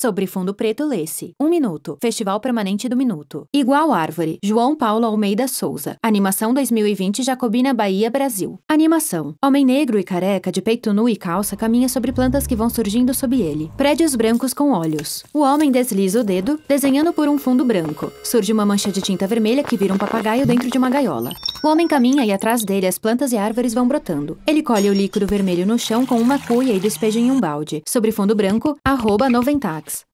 Sobre fundo preto, lê-se: Um Minuto, Festival Permanente do Minuto. Igual Árvore, João Paulo Almeida Souza. Animação 2020 Jacobina Bahia, Brasil. Animação: Homem negro e careca, de peito nu e calça, caminha sobre plantas que vão surgindo sob ele. Prédios brancos com olhos. O homem desliza o dedo, desenhando por um fundo branco. Surge uma mancha de tinta vermelha que vira um papagaio dentro de uma gaiola. O homem caminha e atrás dele as plantas e árvores vão brotando. Ele colhe o líquido vermelho no chão com uma cuia e despeja em um balde. Sobre fundo branco, arroba noventax.